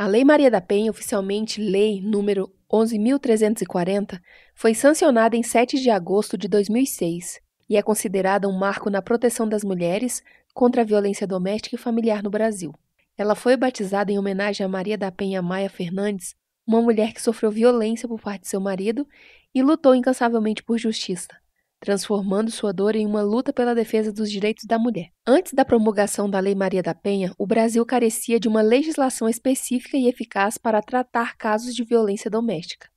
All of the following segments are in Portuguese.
A Lei Maria da Penha, oficialmente Lei número 11.340, foi sancionada em 7 de agosto de 2006 e é considerada um marco na proteção das mulheres contra a violência doméstica e familiar no Brasil. Ela foi batizada em homenagem a Maria da Penha Maia Fernandes, uma mulher que sofreu violência por parte de seu marido e lutou incansavelmente por justiça transformando sua dor em uma luta pela defesa dos direitos da mulher. Antes da promulgação da Lei Maria da Penha, o Brasil carecia de uma legislação específica e eficaz para tratar casos de violência doméstica.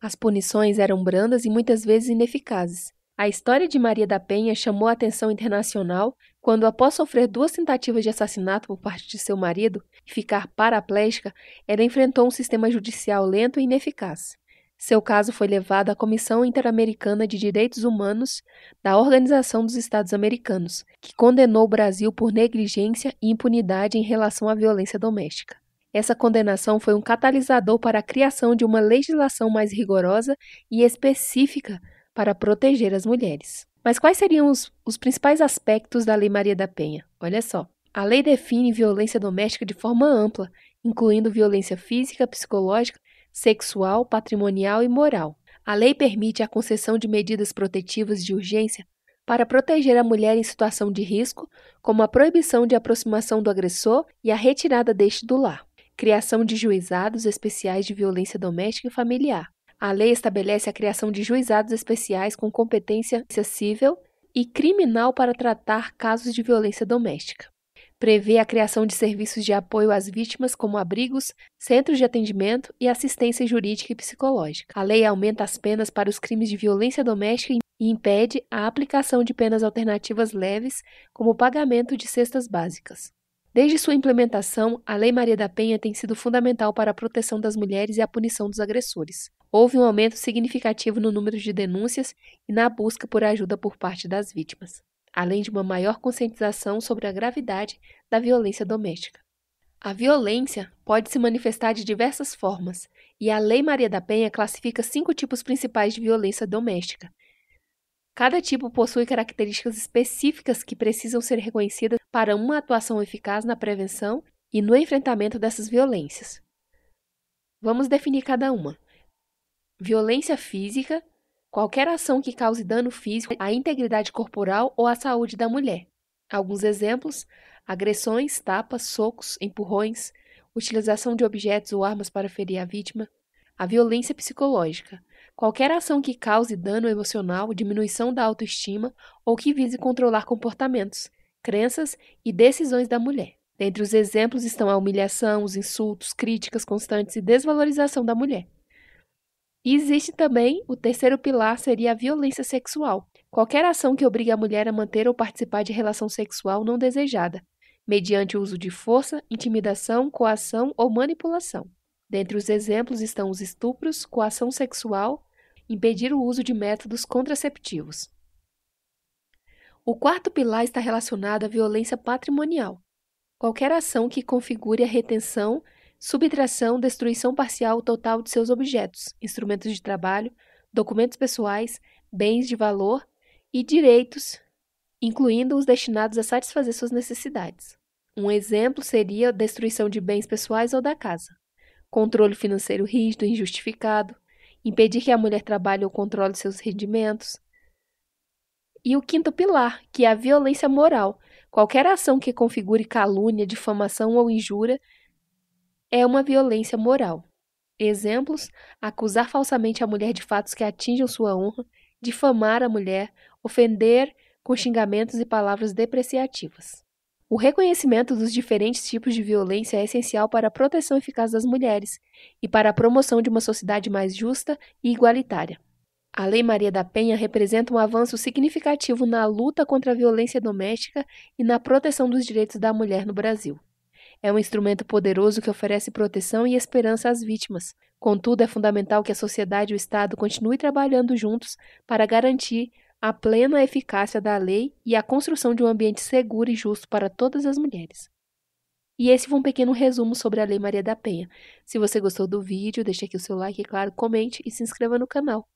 As punições eram brandas e muitas vezes ineficazes. A história de Maria da Penha chamou a atenção internacional quando, após sofrer duas tentativas de assassinato por parte de seu marido e ficar paraplégica, ela enfrentou um sistema judicial lento e ineficaz. Seu caso foi levado à Comissão Interamericana de Direitos Humanos da Organização dos Estados Americanos, que condenou o Brasil por negligência e impunidade em relação à violência doméstica. Essa condenação foi um catalisador para a criação de uma legislação mais rigorosa e específica para proteger as mulheres. Mas quais seriam os, os principais aspectos da Lei Maria da Penha? Olha só. A lei define violência doméstica de forma ampla, incluindo violência física, psicológica sexual, patrimonial e moral. A lei permite a concessão de medidas protetivas de urgência para proteger a mulher em situação de risco, como a proibição de aproximação do agressor e a retirada deste do lar, criação de juizados especiais de violência doméstica e familiar. A lei estabelece a criação de juizados especiais com competência civil e criminal para tratar casos de violência doméstica prevê a criação de serviços de apoio às vítimas, como abrigos, centros de atendimento e assistência jurídica e psicológica. A lei aumenta as penas para os crimes de violência doméstica e impede a aplicação de penas alternativas leves, como o pagamento de cestas básicas. Desde sua implementação, a Lei Maria da Penha tem sido fundamental para a proteção das mulheres e a punição dos agressores. Houve um aumento significativo no número de denúncias e na busca por ajuda por parte das vítimas além de uma maior conscientização sobre a gravidade da violência doméstica. A violência pode se manifestar de diversas formas, e a Lei Maria da Penha classifica cinco tipos principais de violência doméstica. Cada tipo possui características específicas que precisam ser reconhecidas para uma atuação eficaz na prevenção e no enfrentamento dessas violências. Vamos definir cada uma. Violência física Qualquer ação que cause dano físico à integridade corporal ou à saúde da mulher. Alguns exemplos: agressões, tapas, socos, empurrões, utilização de objetos ou armas para ferir a vítima, a violência psicológica, qualquer ação que cause dano emocional, diminuição da autoestima ou que vise controlar comportamentos, crenças e decisões da mulher. Dentre os exemplos estão a humilhação, os insultos, críticas constantes e desvalorização da mulher. E existe também o terceiro pilar seria a violência sexual. Qualquer ação que obrigue a mulher a manter ou participar de relação sexual não desejada, mediante o uso de força, intimidação, coação ou manipulação. Dentre os exemplos estão os estupros, coação sexual, impedir o uso de métodos contraceptivos. O quarto pilar está relacionado à violência patrimonial. Qualquer ação que configure a retenção subtração, destruição parcial ou total de seus objetos, instrumentos de trabalho, documentos pessoais, bens de valor e direitos, incluindo os destinados a satisfazer suas necessidades. Um exemplo seria a destruição de bens pessoais ou da casa, controle financeiro rígido e injustificado, impedir que a mulher trabalhe ou controle seus rendimentos. E o quinto pilar, que é a violência moral, qualquer ação que configure calúnia, difamação ou injúria é uma violência moral. Exemplos: acusar falsamente a mulher de fatos que atingem sua honra, difamar a mulher, ofender com xingamentos e palavras depreciativas. O reconhecimento dos diferentes tipos de violência é essencial para a proteção eficaz das mulheres e para a promoção de uma sociedade mais justa e igualitária. A Lei Maria da Penha representa um avanço significativo na luta contra a violência doméstica e na proteção dos direitos da mulher no Brasil. É um instrumento poderoso que oferece proteção e esperança às vítimas. Contudo, é fundamental que a sociedade e o Estado continuem trabalhando juntos para garantir a plena eficácia da lei e a construção de um ambiente seguro e justo para todas as mulheres. E esse foi um pequeno resumo sobre a Lei Maria da Penha. Se você gostou do vídeo, deixe aqui o seu like, claro, comente e se inscreva no canal.